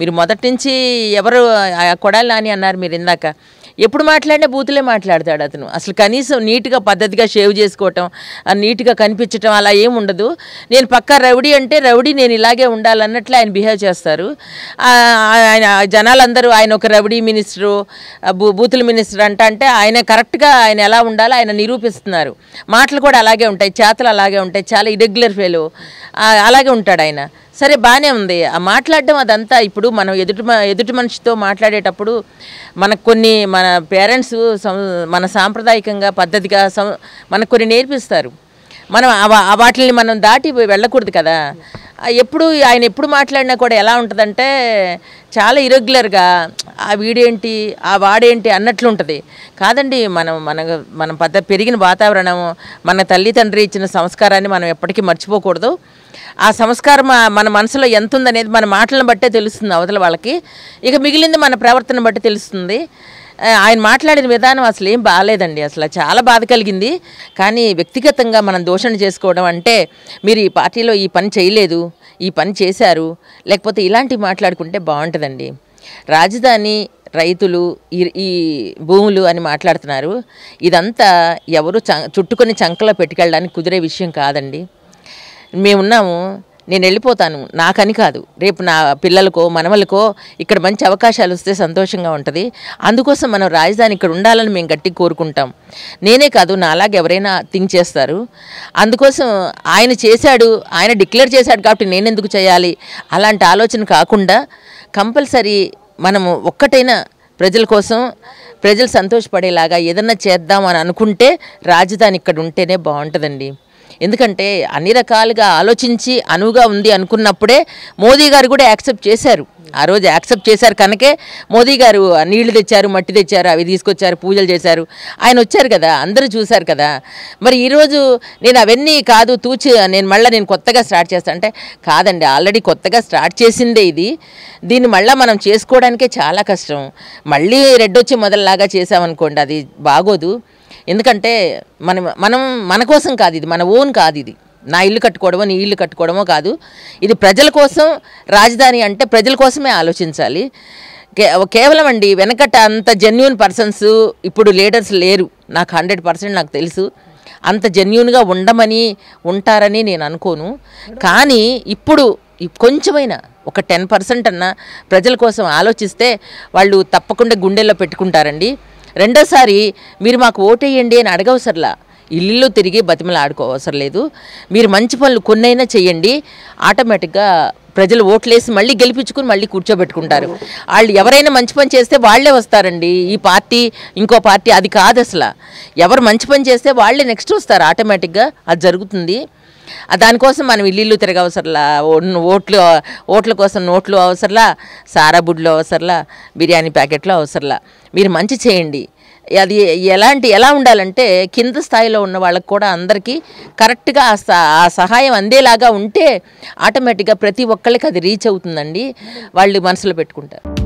మీరు మొదటి నుంచి ఎవరు కొడాలి అని అన్నారు మీరు ఇందాక ఎప్పుడు మాట్లాడినా బూతులే మాట్లాడతాడు అతను అసలు కనీసం నీట్గా పద్ధతిగా షేవ్ చేసుకోవటం నీట్గా కనిపించటం అలా ఏమి ఉండదు నేను పక్క రౌడీ అంటే రౌడీ నేను ఇలాగే ఉండాలన్నట్లు ఆయన బిహేవ్ చేస్తారు ఆయన జనాలందరూ ఆయన ఒక రౌడీ మినిస్టరు బూతుల మినిస్టర్ అంట అంటే ఆయన కరెక్ట్గా ఆయన ఎలా ఉండాలో ఆయన నిరూపిస్తున్నారు మాటలు కూడా అలాగే ఉంటాయి చేతలు అలాగే ఉంటాయి చాలా ఇరెగ్యులర్ ఫెయిల్ అలాగే ఉంటాడు ఆయన సరే బాగానే ఉంది ఆ మాట్లాడడం అదంతా ఇప్పుడు మనం ఎదుటి ఎదుటి మనిషితో మాట్లాడేటప్పుడు మనకు కొన్ని మన పేరెంట్స్ మన సాంప్రదాయకంగా పద్ధతిగా మనకు కొన్ని నేర్పిస్తారు మనం వాటిని మనం దాటి వెళ్ళకూడదు కదా ఎప్పుడు ఆయన ఎప్పుడు మాట్లాడినా కూడా ఎలా ఉంటుందంటే చాలా ఇరెగ్యులర్గా ఆ వీడేంటి ఆ వాడేంటి అన్నట్లు ఉంటుంది కాదండి మనం మన మనం పెద్ద పెరిగిన వాతావరణం మన తల్లిదండ్రి ఇచ్చిన సంస్కారాన్ని మనం ఎప్పటికీ మర్చిపోకూడదు ఆ సంస్కారం మన మనసులో ఎంత ఉందనేది మన మాటలను బట్టే తెలుస్తుంది అవతల వాళ్ళకి ఇక మిగిలింది మన ప్రవర్తన బట్టి తెలుస్తుంది ఆయన మాట్లాడిన విధానం అసలు ఏం బాగాలేదండి అసలు చాలా బాధ కలిగింది కానీ వ్యక్తిగతంగా మనం దోషణ చేసుకోవడం అంటే మీరు ఈ పార్టీలో ఈ పని చేయలేదు ఈ పని చేశారు లేకపోతే ఇలాంటివి మాట్లాడుకుంటే బాగుంటుందండి రాజధాని రైతులు ఈ భూములు అని మాట్లాడుతున్నారు ఇదంతా ఎవరు చ చుట్టుకొని చంకలో పెట్టుకెళ్ళడానికి కుదిరే విషయం కాదండి మేమున్నాము నేను వెళ్ళిపోతాను నాకని కాదు రేపు నా పిల్లలకో మనవలకో ఇక్కడ మంచి అవకాశాలు వస్తే సంతోషంగా ఉంటుంది అందుకోసం మనం రాజధాని ఇక్కడ ఉండాలని మేము గట్టి కోరుకుంటాం నేనే కాదు నా ఎవరైనా థింక్ చేస్తారు అందుకోసం ఆయన చేశాడు ఆయన డిక్లేర్ చేశాడు కాబట్టి నేను ఎందుకు చేయాలి అలాంటి ఆలోచన కాకుండా కంపల్సరీ మనము ఒక్కటైనా ప్రజల కోసం ప్రజలు సంతోషపడేలాగా ఏదన్నా చేద్దాం అని అనుకుంటే రాజధాని ఇక్కడ ఉంటేనే బాగుంటుందండి ఎందుకంటే అన్ని రకాలుగా ఆలోచించి అనువుగా ఉంది అనుకున్నప్పుడే మోదీ గారు కూడా యాక్సెప్ట్ చేశారు ఆ రోజు యాక్సెప్ట్ చేశారు కనుకే మోదీ గారు నీళ్లు తెచ్చారు మట్టి తెచ్చారు అవి తీసుకొచ్చారు పూజలు చేశారు ఆయన వచ్చారు కదా అందరూ చూశారు కదా మరి ఈరోజు నేను అవన్నీ కాదు తూచి నేను మళ్ళీ నేను కొత్తగా స్టార్ట్ చేస్తాను అంటే కాదండి ఆల్రెడీ కొత్తగా స్టార్ట్ చేసిందే ఇది దీన్ని మళ్ళీ మనం చేసుకోవడానికే చాలా కష్టం మళ్ళీ రెడ్డొచ్చి మొదలలాగా చేసామనుకోండి అది బాగోదు ఎందుకంటే మనం మనం మన కోసం కాదు ఇది మన ఓన్ కాదు ఇది నా ఇల్లు కట్టుకోవడమో నీ ఇల్లు కట్టుకోవడమో కాదు ఇది ప్రజల కోసం రాజధాని అంటే ప్రజల కోసమే ఆలోచించాలి కే కేవలం అండి వెనకట అంత జెన్యున్ పర్సన్స్ ఇప్పుడు లీడర్స్ లేరు నాకు హండ్రెడ్ పర్సెంట్ నాకు తెలుసు అంత జెన్యున్గా ఉండమని ఉంటారని నేను అనుకోను కానీ ఇప్పుడు కొంచెమైనా ఒక టెన్ పర్సెంట్ అన్న ప్రజల కోసం ఆలోచిస్తే వాళ్ళు తప్పకుండా గుండెల్లో పెట్టుకుంటారండి రెండోసారి మీరు మాకు ఓటేయండి అని అడగవసరలా ఇల్లు తిరిగి ఆడుకోవసరం లేదు మీరు మంచి పనులు కొన్నైనా చేయండి ఆటోమేటిక్గా ప్రజలు ఓట్లేసి మళ్ళీ గెలిపించుకుని మళ్ళీ కూర్చోబెట్టుకుంటారు వాళ్ళు ఎవరైనా మంచి పని చేస్తే వాళ్లే వస్తారండి ఈ పార్టీ ఇంకో పార్టీ అది కాదు అసలు ఎవరు మంచి పని చేస్తే వాళ్ళే నెక్స్ట్ వస్తారు ఆటోమేటిక్గా అది జరుగుతుంది దానికోసం మనం ఇల్లు తిరగవసరలా ఓట్లు ఓట్ల కోసం నోట్లు అవసరలా సారాబుడ్లు అవసరలా బిర్యానీ ప్యాకెట్లు అవసరలా మీరు మంచి చేయండి అది ఎలాంటి ఎలా ఉండాలంటే కింద స్థాయిలో ఉన్న వాళ్ళకి కూడా అందరికీ కరెక్ట్గా ఆ సహాయం అందేలాగా ఉంటే ఆటోమేటిక్గా ప్రతి ఒక్కళ్ళకి అది రీచ్ అవుతుందండి వాళ్ళు మనసులో పెట్టుకుంటారు